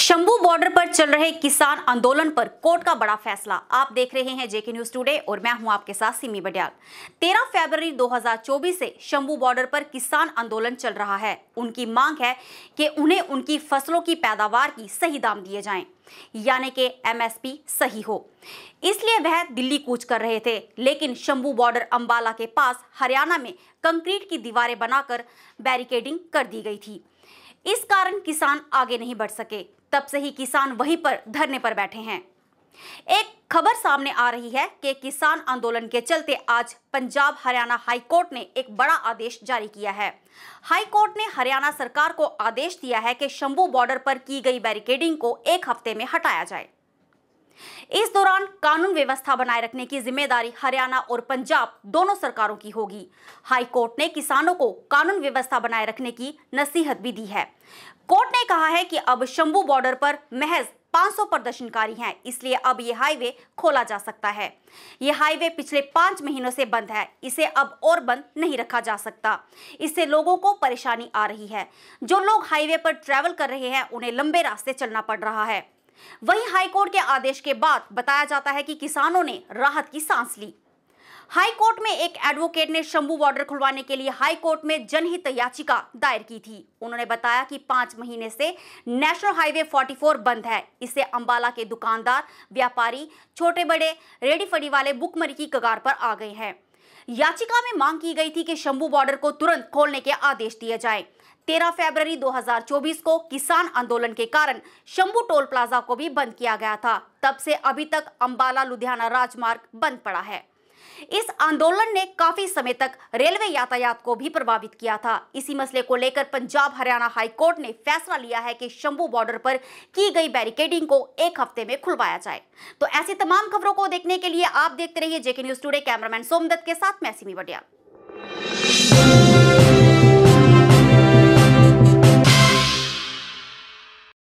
Shambhu border पर चल रहे किसान आंदोलन पर कोर्ट का बड़ा फैसला आप देख रहे हैं जेके न्यूज टुडे और मैं हूं आपके साथ सिमी बडियाल 13 फरवरी 2024 से शंभू बॉर्डर पर किसान आंदोलन चल रहा है उनकी मांग है कि उन्हें उनकी फसलों की पैदावार की सही दाम दिए जाएं यानी कि एमएसपी सही हो इसलिए वह दिल्ली कूच कर रहे थे लेकिन शंभू बॉर्डर अंबाला के पास हरियाणा में कंक्रीट की दीवारें बनाकर बैरिकेडिंग कर दी गई थी इस कारण किसान आगे नहीं बढ़ सके तब से ही किसान वहीं पर धरने पर बैठे हैं एक खबर सामने आ रही है कि किसान आंदोलन के चलते आज पंजाब हरियाणा हाईकोर्ट ने एक बड़ा आदेश जारी किया है हाईकोर्ट ने हरियाणा सरकार को आदेश दिया है कि शंभू बॉर्डर पर की गई बैरिकेडिंग को एक हफ्ते में हटाया जाए इस दौरान कानून व्यवस्था बनाए रखने की जिम्मेदारी हरियाणा और पंजाब दोनों सरकारों की होगी हाईकोर्ट ने किसानों को कानून व्यवस्था बनाए रखने की नसीहत भी दी है कोर्ट ने कहा है कि अब शंभू बॉर्डर पर महज 500 प्रदर्शनकारी हैं इसलिए अब यह हाईवे खोला जा सकता है यह हाईवे पिछले पांच महीनों से बंद है इसे अब और बंद नहीं रखा जा सकता इससे लोगों को परेशानी आ रही है जो लोग हाईवे पर ट्रैवल कर रहे हैं उन्हें लंबे रास्ते चलना पड़ रहा है वहीं हाईकोर्ट के आदेश के बाद बताया जाता है कि किसानों ने राहत की सांस ली हाईकोर्ट में एक एडवोकेट ने शंभू बॉर्डर खुलवाने के लिए हाईकोर्ट में जनहित याचिका दायर की थी उन्होंने बताया कि पांच महीने से नेशनल हाईवे 44 बंद है इससे अंबाला के दुकानदार व्यापारी छोटे बड़े रेडी फड़ी वाले बुकमरी की कगार पर आ गए हैं याचिका में मांग की गई थी कि शंभू बॉर्डर को तुरंत खोलने के आदेश दिए जाएं। 13 फरवरी 2024 को किसान आंदोलन के कारण शंभू टोल प्लाजा को भी बंद किया गया था तब से अभी तक अंबाला लुधियाना राजमार्ग बंद पड़ा है इस आंदोलन ने काफी समय तक रेलवे यातायात को भी प्रभावित किया था इसी मसले को लेकर पंजाब हरियाणा हाईकोर्ट ने फैसला लिया है कि शंभू बॉर्डर पर की गई बैरिकेडिंग को एक हफ्ते में खुलवाया जाए तो ऐसी तमाम खबरों को देखने के लिए आप देखते रहिए JK news today cameraman Somdutt के साथ मैं सिमी बटिया